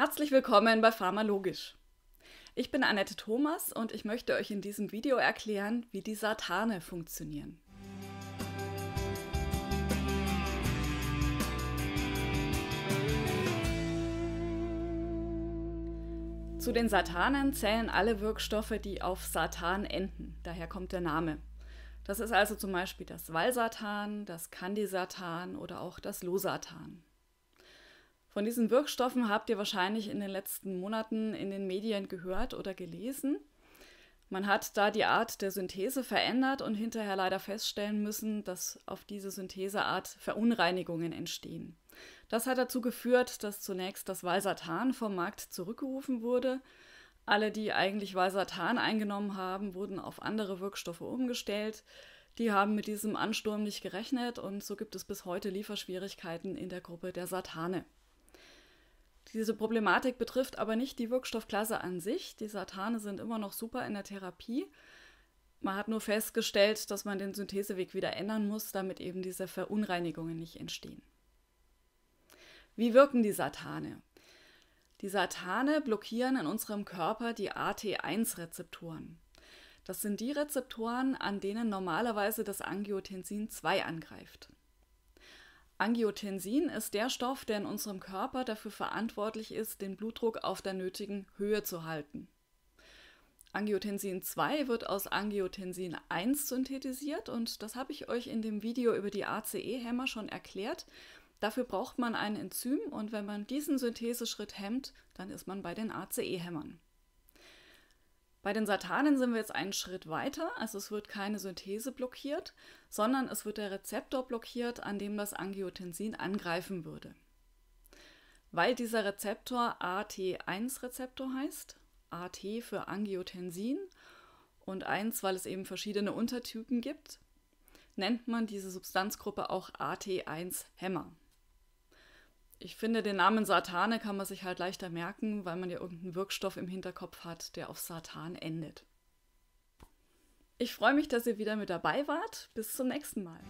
Herzlich willkommen bei Pharmalogisch. Ich bin Annette Thomas und ich möchte euch in diesem Video erklären, wie die Satane funktionieren. Zu den Satanen zählen alle Wirkstoffe, die auf Satan enden. Daher kommt der Name. Das ist also zum Beispiel das Valsatan, das Candisatan oder auch das Losatan. Von diesen Wirkstoffen habt ihr wahrscheinlich in den letzten Monaten in den Medien gehört oder gelesen. Man hat da die Art der Synthese verändert und hinterher leider feststellen müssen, dass auf diese Syntheseart Verunreinigungen entstehen. Das hat dazu geführt, dass zunächst das Valsartan vom Markt zurückgerufen wurde. Alle, die eigentlich Valsartan eingenommen haben, wurden auf andere Wirkstoffe umgestellt. Die haben mit diesem Ansturm nicht gerechnet und so gibt es bis heute Lieferschwierigkeiten in der Gruppe der Satane. Diese Problematik betrifft aber nicht die Wirkstoffklasse an sich. Die Satane sind immer noch super in der Therapie. Man hat nur festgestellt, dass man den Syntheseweg wieder ändern muss, damit eben diese Verunreinigungen nicht entstehen. Wie wirken die Satane? Die Satane blockieren in unserem Körper die AT1-Rezeptoren. Das sind die Rezeptoren, an denen normalerweise das Angiotensin 2 angreift. Angiotensin ist der Stoff, der in unserem Körper dafür verantwortlich ist, den Blutdruck auf der nötigen Höhe zu halten. Angiotensin 2 wird aus Angiotensin 1 synthetisiert und das habe ich euch in dem Video über die ACE-Hämmer schon erklärt. Dafür braucht man ein Enzym und wenn man diesen Syntheseschritt hemmt, dann ist man bei den ACE-Hämmern. Bei den Satanen sind wir jetzt einen Schritt weiter, also es wird keine Synthese blockiert, sondern es wird der Rezeptor blockiert, an dem das Angiotensin angreifen würde. Weil dieser Rezeptor AT1-Rezeptor heißt, AT für Angiotensin und 1, weil es eben verschiedene Untertypen gibt, nennt man diese Substanzgruppe auch AT1-Hämmer ich finde, den Namen Satane kann man sich halt leichter merken, weil man ja irgendeinen Wirkstoff im Hinterkopf hat, der auf Satan endet. Ich freue mich, dass ihr wieder mit dabei wart. Bis zum nächsten Mal.